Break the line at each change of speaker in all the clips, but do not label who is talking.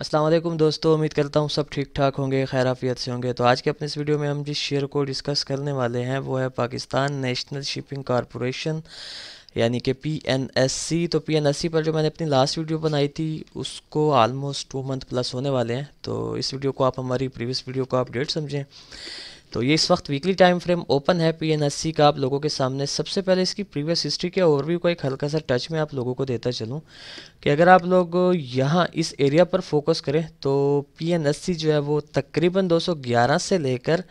असलम दोस्तों उम्मीद करता हूँ सब ठीक ठाक होंगे खैराफियत से होंगे तो आज के अपने इस वीडियो में हम जिस शेयर को डिस्कस करने वाले हैं वो है पाकिस्तान नेशनल शिपिंग कॉरपोरेशन यानी कि पी एन एस सी तो पी एन एस सी पर जो मैंने अपनी लास्ट वीडियो बनाई थी उसको आलमोस्ट टू मंथ प्लस होने वाले हैं तो इस वीडियो को आप हमारी प्रीवियस वीडियो को अपडेट समझें तो ये इस वक्त वीकली टाइम फ्रेम ओपन है पी एन सी का आप लोगों के सामने सबसे पहले इसकी प्रीवियस हिस्ट्री के ओवरव्यू का एक हल्का सा टच में आप लोगों को देता चलूँ कि अगर आप लोग यहाँ इस एरिया पर फोकस करें तो पी एन सी जो है वो तकरीबन 211 से लेकर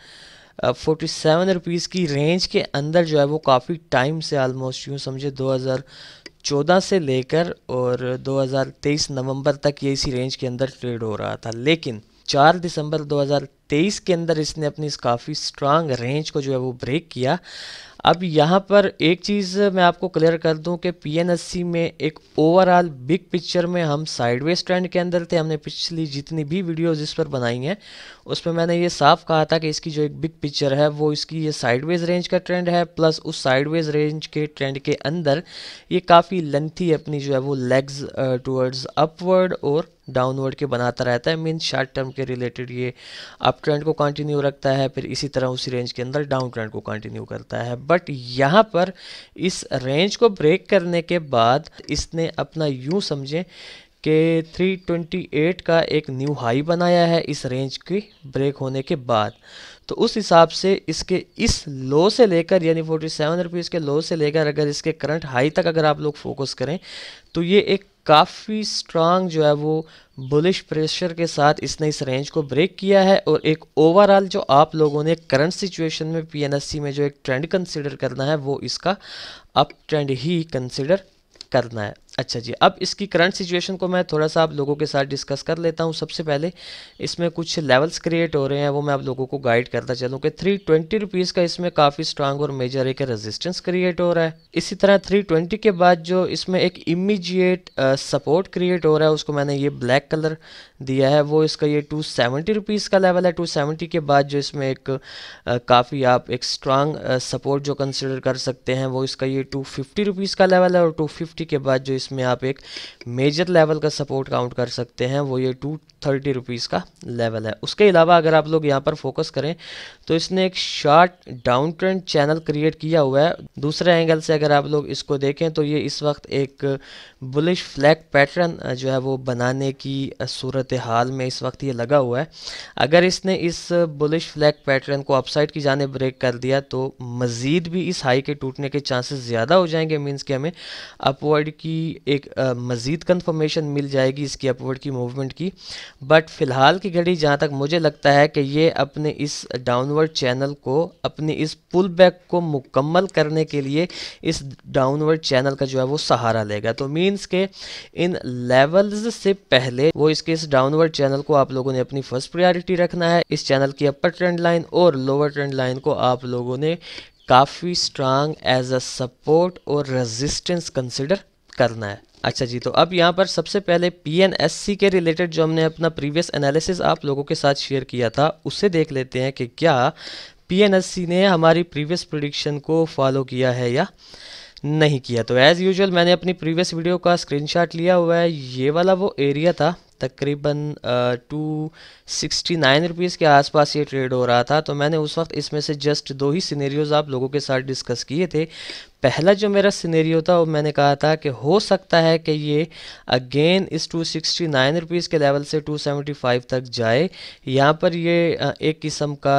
फोर्टी सेवन रुपीज़ की रेंज के अंदर जो है वो काफ़ी टाइम से आलमोस्ट यूँ समझे चौदह से लेकर और तेईस नवम्बर तक ये इसी रेंज के अंदर ट्रेड हो रहा था लेकिन चार दिसंबर 2023 के अंदर इसने अपनी इस काफ़ी स्ट्रांग रेंज को जो है वो ब्रेक किया अब यहाँ पर एक चीज़ मैं आपको क्लियर कर दूँ कि पीएनएससी में एक ओवरऑल बिग पिक्चर में हम साइडवेज ट्रेंड के अंदर थे हमने पिछली जितनी भी वीडियोज इस पर बनाई हैं उस पर मैंने ये साफ कहा था कि इसकी जो एक बिग पिक्चर है वो इसकी ये साइडवेज रेंज का ट्रेंड है प्लस उस साइडवेज रेंज के ट्रेंड के अंदर ये काफ़ी लेंथी अपनी जो है वो लेग्स टूवर्ड्स अपवर्ड और डाउनवर्ड के बनाता रहता है मीन शार्ट टर्म के रिलेटेड ये अप ट्रेंड को कंटिन्यू रखता है फिर इसी तरह उसी रेंज के अंदर डाउन ट्रेंड को कंटिन्यू करता है बट यहाँ पर इस रेंज को ब्रेक करने के बाद इसने अपना यूँ समझें कि 328 का एक न्यू हाई बनाया है इस रेंज की ब्रेक होने के बाद तो उस हिसाब से इसके इस लो से लेकर यानी 47 सेवन रुपीज़ के लो से लेकर अगर इसके करंट हाई तक अगर आप लोग फोकस करें तो ये एक काफ़ी स्ट्रांग जो है वो बुलिश प्रेशर के साथ इसने इस रेंज को ब्रेक किया है और एक ओवरऑल जो आप लोगों ने करंट सिचुएशन में पीएनएससी में जो एक ट्रेंड कंसिडर करना है वो इसका अप ट्रेंड ही कंसिडर करना है अच्छा जी अब इसकी करंट सिचुएशन को मैं थोड़ा सा आप लोगों के साथ डिस्कस कर लेता हूँ सबसे पहले इसमें कुछ लेवल्स क्रिएट हो रहे हैं वो मैं आप लोगों को गाइड करता चलूँ कि थ्री ट्वेंटी रुपीज़ का इसमें काफ़ी स्ट्रांग और मेजर एक रेजिस्टेंस क्रिएट हो रहा है इसी तरह थ्री ट्वेंटी के बाद जो इसमें एक इमीजिएट सपोर्ट क्रिएट हो रहा है उसको मैंने ये ब्लैक कलर दिया है वो इसका ये टू सेवेंटी रुपीज़ का लेवल है टू सेवेंटी के बाद जो इसमें एक काफ़ी आप एक स्ट्रांग सपोर्ट जो कंसिडर कर सकते हैं वो इसका ये टू फिफ्टी रुपीज़ का लेवल है और टू फिफ्टी के बाद जो जिसमें आप एक मेजर लेवल का सपोर्ट काउंट कर सकते हैं वो ये टू थर्टी रुपीज़ का लेवल है उसके अलावा अगर आप लोग यहाँ पर फोकस करें तो इसने एक short down trend channel create किया हुआ है दूसरे एंगल से अगर आप लोग इसको देखें तो ये इस वक्त एक बुलिश फ्लैग पैटर्न जो है वो बनाने की सूरत हाल में इस वक्त ये लगा हुआ है अगर इसने इस बुलिश फ्लैग पैटर्न को अपसाइड की जाने ब्रेक कर दिया तो मज़ीद भी इस हाई के टूटने के चांसेस ज़्यादा हो जाएंगे मीन्स कि हमें अपवर्ड की एक मज़ीद कन्फर्मेशन मिल जाएगी इसकी अपवर्ड की मूवमेंट की बट फ़िलहाल की घड़ी जहाँ तक मुझे लगता है कि ये अपने इस डाउनवर्ड चैनल को अपनी इस पुल बैक को मुकम्मल करने के लिए इस डाउनवर्ड चैनल का जो है वो सहारा लेगा तो मीन्स के इन लेवल्स से पहले वो इसके इस डाउनवर्ड चैनल को आप लोगों ने अपनी फर्स्ट प्रायोरिटी रखना है इस चैनल की अपर ट्रेंड लाइन और लोअर ट्रेंड लाइन को आप लोगों ने काफ़ी स्ट्रांग एज अ सपोर्ट और रेजिस्टेंस कंसिडर करना है अच्छा जी तो अब यहाँ पर सबसे पहले पी के रिलेटेड जो हमने अपना प्रीवियस एनालिसिस आप लोगों के साथ शेयर किया था उसे देख लेते हैं कि क्या पी ने हमारी प्रीवियस प्रोडिक्शन को फॉलो किया है या नहीं किया तो एज़ यूजुअल मैंने अपनी प्रीवियस वीडियो का स्क्रीनशॉट लिया हुआ है ये वाला वो एरिया था तकरीबन टू सिक्सटी नाइन रुपीज़ के आसपास ये ट्रेड हो रहा था तो मैंने उस वक्त इसमें से जस्ट दो ही सिनेरियोज़ आप लोगों के साथ डिस्कस किए थे पहला जो मेरा सिनेरियो था वो मैंने कहा था कि हो सकता है कि ये अगेन इस टू सिक्सटी नाइन रुपीज़ के लेवल से टू सेवेंटी फाइव तक जाए यहाँ पर ये एक किस्म का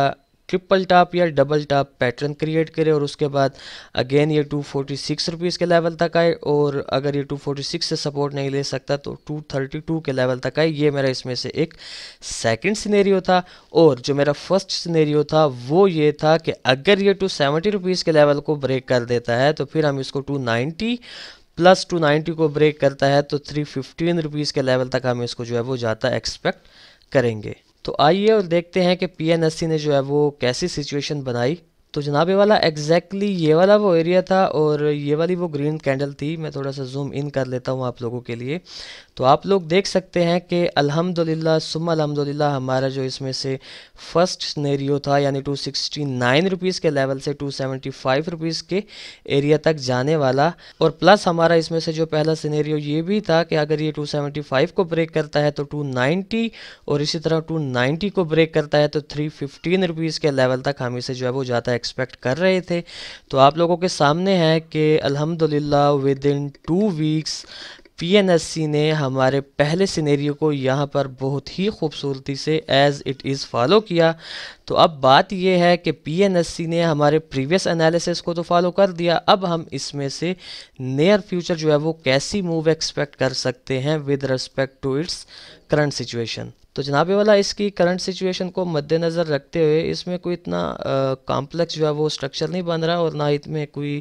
ट्रिपल टॉप या डबल टॉप पैटर्न क्रिएट करे और उसके बाद अगेन ये टू फोर्टी सिक्स रुपीज़ के लेवल तक आए और अगर ये टू फोर्टी सिक्स से सपोर्ट नहीं ले सकता तो टू थर्टी टू के लेवल तक आए ये मेरा इसमें से एक सेकेंड सिनेरियो था और जो मेरा फर्स्ट सिनेरियो था वो ये था कि अगर ये टू सेवेंटी रुपीज़ के लेवल को ब्रेक कर देता है तो फिर हम इसको two ninety plus two ninety को ब्रेक करता है तो थ्री फिफ्टीन रुपीज़ के लेवल तक हम इसको जो है वो जाता एक्सपेक्ट करेंगे तो आइए और देखते हैं कि पीएनएससी ने जो है वो कैसी सिचुएशन बनाई तो जनाब ये वाला एग्जैक्टली exactly ये वाला वो एरिया था और ये वाली वो ग्रीन कैंडल थी मैं थोड़ा सा जूम इन कर लेता हूँ आप लोगों के लिए तो आप लोग देख सकते हैं कि अल्हम्दुलिल्लाह सुम अल्हम्दुलिल्लाह हमारा जो इसमें से फर्स्ट नेरियो था यानी टू सिक्सटी नाइन रुपीज़ के लेवल से टू सेवेंटी फाइव रुपीज़ के एरिया तक जाने वाला और प्लस हमारा इसमें से जो पहला सीनेरियो ये भी था कि अगर ये टू सेवेंटी फाइव को ब्रेक करता है तो टू नाइन्टी और इसी तरह टू नाइन्टी को ब्रेक करता है तो थ्री फिफ्टीन रुपीज़ के लेवल तक हम इसे जो है वो जाता है एक्सपेक्ट कर रहे थे तो आप लोगों के सामने है कि अल्हम्दुलिल्लाह within two weeks PNSC ने हमारे पहले सिनेरियो को यहाँ पर बहुत ही खूबसूरती से एज़ इट इज़ फॉलो किया तो अब बात यह है कि पीएनएससी ने हमारे प्रीवियस एनालिसिस को तो फॉलो कर दिया अब हम इसमें से नियर फ्यूचर जो है वो कैसी मूव एक्सपेक्ट कर सकते हैं with respect to its current situation तो जनाब वाला इसकी करंट सिचुएशन को मद्देनज़र रखते हुए इसमें कोई इतना कॉम्प्लेक्स जो है वो स्ट्रक्चर नहीं बन रहा और ना इसमें कोई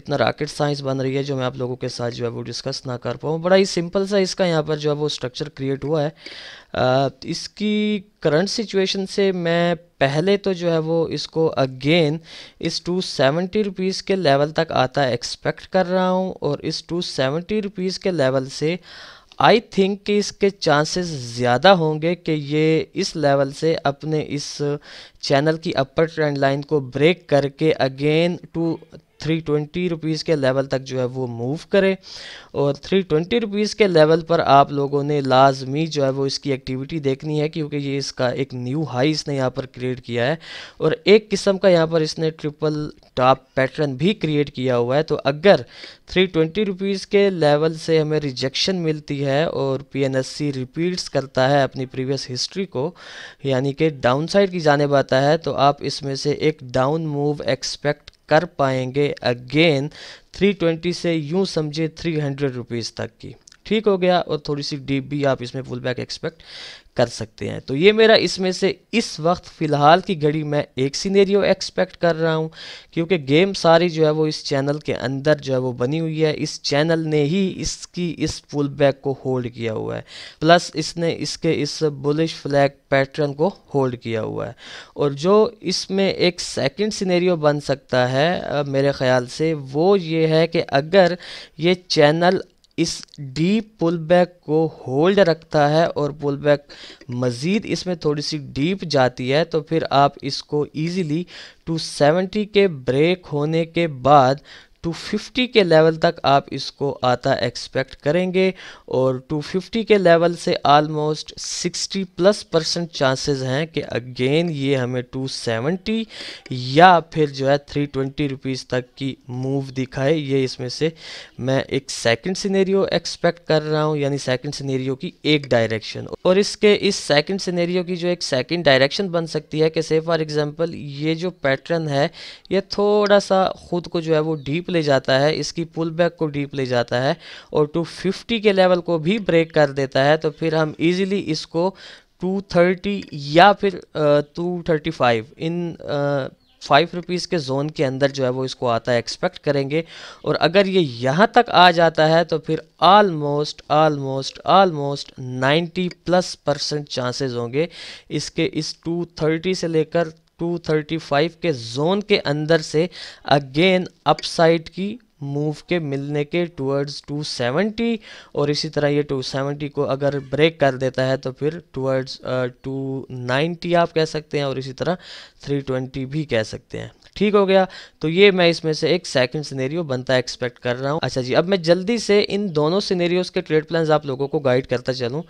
इतना रॉकेट साइंस बन रही है जो मैं आप लोगों के साथ जो है वो डिस्कस ना कर पाऊँ बड़ा ही सिंपल सा इसका यहाँ पर जो है वो स्ट्रक्चर क्रिएट हुआ है आ, इसकी करंट सिचुएशन से मैं पहले तो जो है वो इसको अगेन इस टू सेवेंटी रुपीज़ के लेवल तक आता एक्सपेक्ट कर रहा हूँ और इस टू सेवेंटी रुपीज़ के लेवल से आई थिंक कि इसके चांसेस ज़्यादा होंगे कि ये इस लेवल से अपने इस चैनल की अपर ट्रेंड लाइन को ब्रेक करके again two three twenty rupees के लेवल तक जो है वो मूव करे और थ्री ट्वेंटी रुपीज़ के लेवल पर आप लोगों ने लाजमी जो है वो इसकी एक्टिविटी देखनी है क्योंकि ये इसका एक न्यू हाई इसने यहाँ पर क्रिएट किया है और एक किस्म का यहाँ पर इसने ट्रिपल टॉप पैटर्न भी क्रिएट किया हुआ है तो अगर थ्री ट्वेंटी रुपीज़ के लेवल से हमें रिजेक्शन मिलती है और P N S C repeats करता है अपनी प्रीवियस हिस्ट्री को यानी कि डाउन साइड की जानेब आता है तो आप इसमें से एक डाउन मूव एक्सपेक्ट कर पाएंगे अगेन 320 से यूं समझे 300 हंड्रेड रुपीज़ तक की ठीक हो गया और थोड़ी सी डीप भी आप इसमें फुल बैक एक्सपेक्ट कर सकते हैं तो ये मेरा इसमें से इस वक्त फ़िलहाल की घड़ी मैं एक सीनेरियो एक्सपेक्ट कर रहा हूँ क्योंकि गेम सारी जो है वो इस चैनल के अंदर जो है वो बनी हुई है इस चैनल ने ही इसकी इस पुल बैक को होल्ड किया हुआ है प्लस इसने इसके इस बुलिश फ्लैग पैटर्न को होल्ड किया हुआ है और जो इसमें एक सेकेंड सीनेरियो बन सकता है मेरे ख्याल से वो ये है कि अगर ये चैनल इस डीप पुल बैक को होल्ड रखता है और पुल बैक मज़ीद इसमें थोड़ी सी डीप जाती है तो फिर आप इसको ईज़िली टू सेवेंटी के ब्रेक होने के बाद 250 के लेवल तक आप इसको आता एक्सपेक्ट करेंगे और 250 के लेवल से आलमोस्ट 60 प्लस परसेंट चांसेस हैं कि अगेन ये हमें 270 या फिर जो है 320 ट्वेंटी तक की मूव दिखाए ये इसमें से मैं एक सेकंड सिनेरियो एक्सपेक्ट कर रहा हूँ यानी सेकंड सिनेरियो की एक डायरेक्शन और इसके इस सेकंड सिनेरियो की जो एक सेकंड डायरेक्शन बन सकती है कि से फॉर एग्जाम्पल ये जो पैटर्न है ये थोड़ा सा खुद को जो है वो डीप ले जाता है इसकी पुल बैक को डीप ले जाता है और 250 के लेवल को भी ब्रेक कर देता है तो फिर हम इजीली इसको 230 या फिर uh, 235 इन uh, फाइव रुपीज़ के जोन के अंदर जो है वो इसको आता है एक्सपेक्ट करेंगे और अगर ये यहाँ तक आ जाता है तो फिर almost almost almost 90 plus percent chances होंगे इसके इस 230 से लेकर 235 के जोन के अंदर से अगेन अपसाइड की मूव के मिलने के टूवर्ड्स 270 और इसी तरह ये 270 को अगर ब्रेक कर देता है तो फिर टूवर्ड्स टू नाइन्टी आप कह सकते हैं और इसी तरह 320 भी कह सकते हैं ठीक हो गया तो ये मैं इसमें से एक सेकंड सिनेरियो बनता एक्सपेक्ट कर रहा हूँ अच्छा जी अब मैं जल्दी से इन दोनों सिनेरियोज के ट्रेड प्लान आप लोगों को गाइड करता चलूँ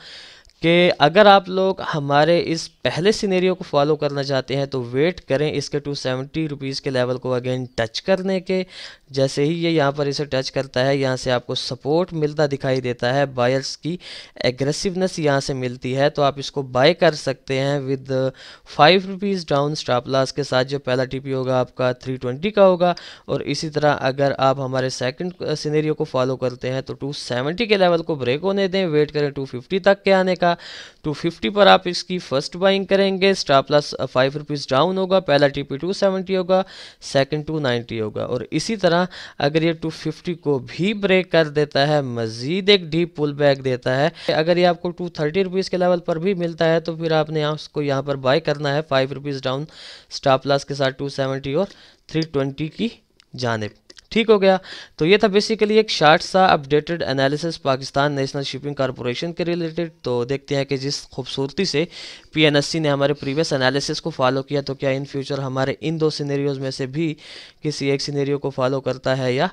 कि अगर आप लोग हमारे इस पहले सिनेरियो को फॉलो करना चाहते हैं तो वेट करें इसके टू सेवेंटी रुपीज़ के लेवल को अगेन टच करने के जैसे ही ये यहाँ पर इसे टच करता है यहाँ से आपको सपोर्ट मिलता दिखाई देता है बायर्स की एग्रेसिवनेस यहाँ से मिलती है तो आप इसको बाय कर सकते हैं with five rupees down stop loss के साथ जो पहला टीपी होगा आपका थ्री ट्वेंटी का होगा और इसी तरह अगर आप हमारे सेकंड सिनेरियो को फॉलो करते हैं तो टू सेवेंटी के लेवल को ब्रेक होने दें वेट करें टू फिफ्टी तक के आने का तो 50 पर आप इसकी फर्स्ट बाइंग करेंगे star plus five rupees down होगा पहला टी पी टू सेवेंटी होगा सेकंड टू नाइन्टी होगा और इसी तरह अगर ये टू फिफ्टी को भी ब्रेक कर देता है मज़ीद एक डीप पुल बैक देता है अगर ये आपको टू थर्टी रुपीज़ के लेवल पर भी मिलता है तो फिर आपने यहाँ उसको यहाँ पर बाई करना है five rupees down star plus के साथ टू सेवेंटी और थ्री ट्वेंटी की जानब ठीक हो गया तो ये था बेसिकली एक शार्ट सा updated analysis Pakistan National Shipping Corporation के रिलेटेड तो देखते हैं कि जिस खूबसूरती से पीएनएससी ने हमारे प्रीवियस एनालिसिस को फॉलो किया तो क्या इन फ्यूचर हमारे इन दो सीनेरियोज में से भी किसी एक सीनेरियो को फॉलो करता है या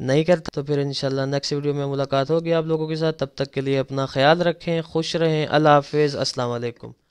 नहीं करता तो फिर इंशाल्लाह नेक्स्ट वीडियो में मुलाकात होगी आप लोगों के साथ तब तक के लिए अपना ख्याल रखें खुश रहें अल्लाह हाफिज़ अस्सलाम वालेकुम